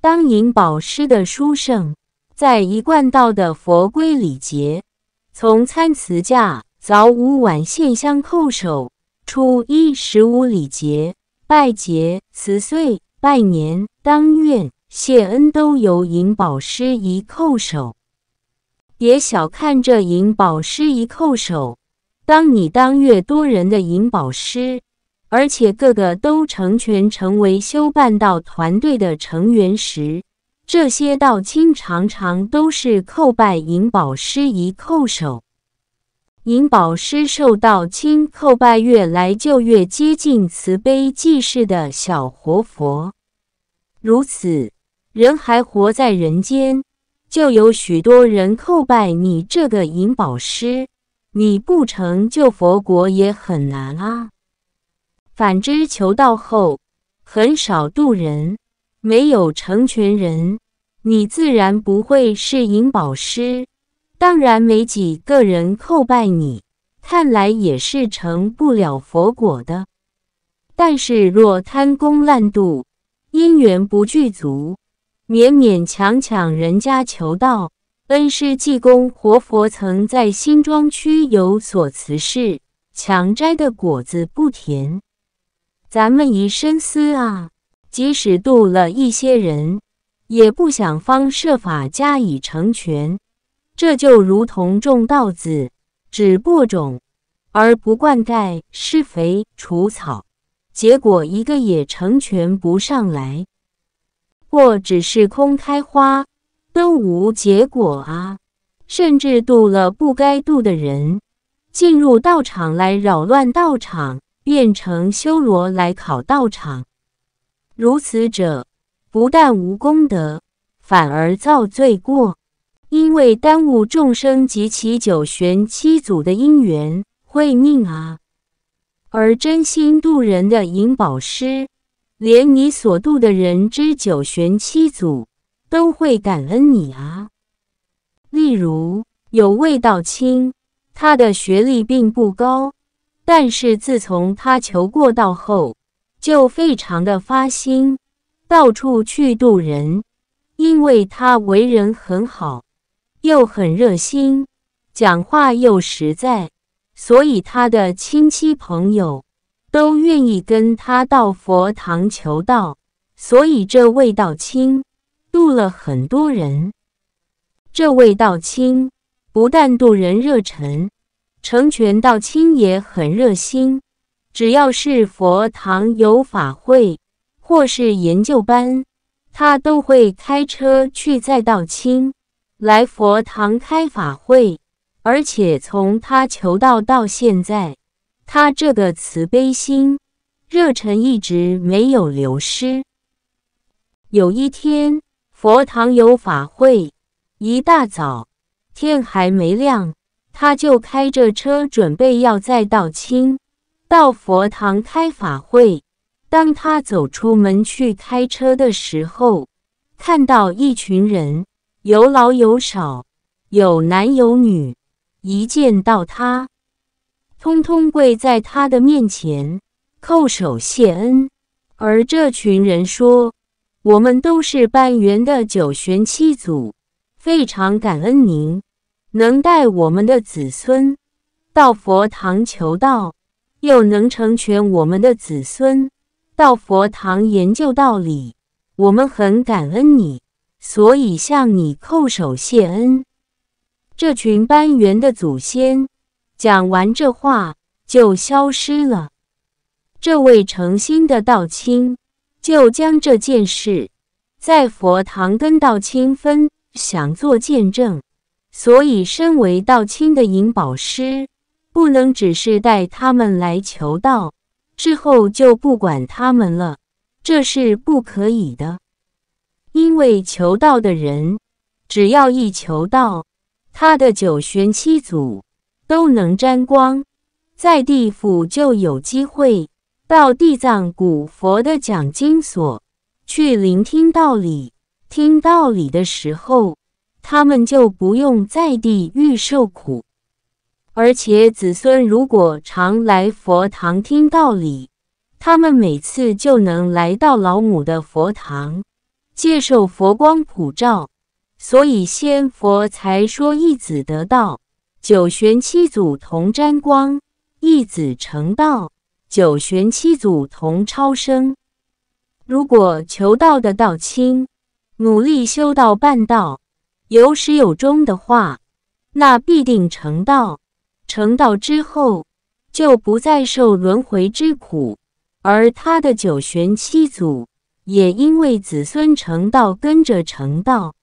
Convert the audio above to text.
当引宝师的殊胜，在一贯道的佛规礼节，从参祠、驾早五晚线香、叩首，初一、十五礼节、拜节、辞岁、拜年、当愿、谢恩，都由银宝师一叩首。别小看这银宝师一叩首，当你当月多人的银宝师。而且个个都成全成为修办道团队的成员时，这些道亲常常都是叩拜银宝师一叩首，银宝师受道亲叩拜越来就越接近慈悲济世的小活佛。如此，人还活在人间，就有许多人叩拜你这个银宝师，你不成就佛国也很难啊。反之，求道后很少度人，没有成全人，你自然不会是引宝师，当然没几个人叩拜你，看来也是成不了佛果的。但是若贪功滥度，因缘不具足，勉勉强强人家求道，恩师济公活佛曾在新庄区有所慈事，强摘的果子不甜。咱们以深思啊！即使渡了一些人，也不想方设法加以成全，这就如同种稻子，只播种而不灌溉、施肥、除草，结果一个也成全不上来，或只是空开花，都无结果啊！甚至渡了不该渡的人进入道场来扰乱道场。变成修罗来考道场，如此者不但无功德，反而造罪过，因为耽误众生及其九玄七祖的因缘会命啊。而真心度人的银宝师，连你所度的人之九玄七祖都会感恩你啊。例如有味道亲，他的学历并不高。但是自从他求过道后，就非常的发心，到处去渡人。因为他为人很好，又很热心，讲话又实在，所以他的亲戚朋友都愿意跟他到佛堂求道。所以这位道清渡了很多人。这位道清不但渡人热忱。成全道亲也很热心，只要是佛堂有法会或是研究班，他都会开车去再到亲来佛堂开法会。而且从他求道到现在，他这个慈悲心热忱一直没有流失。有一天佛堂有法会，一大早天还没亮。他就开着车，准备要再到清到佛堂开法会。当他走出门去开车的时候，看到一群人，有老有少，有男有女。一见到他，通通跪在他的面前，叩首谢恩。而这群人说：“我们都是半圆的九玄七祖，非常感恩您。”能带我们的子孙到佛堂求道，又能成全我们的子孙到佛堂研究道理，我们很感恩你，所以向你叩首谢恩。这群班员的祖先讲完这话就消失了。这位诚心的道亲就将这件事在佛堂跟道亲分享做见证。所以，身为道亲的银宝师，不能只是带他们来求道，之后就不管他们了，这是不可以的。因为求道的人，只要一求道，他的九玄七祖都能沾光，在地府就有机会到地藏古佛的讲经所去聆听道理。听道理的时候。他们就不用在地狱受苦，而且子孙如果常来佛堂听道理，他们每次就能来到老母的佛堂，接受佛光普照。所以仙佛才说：一子得道，九玄七祖同沾光；一子成道，九玄七祖同超生。如果求道的道亲努力修道，办道。有始有终的话，那必定成道。成道之后，就不再受轮回之苦，而他的九玄七祖也因为子孙成道，跟着成道。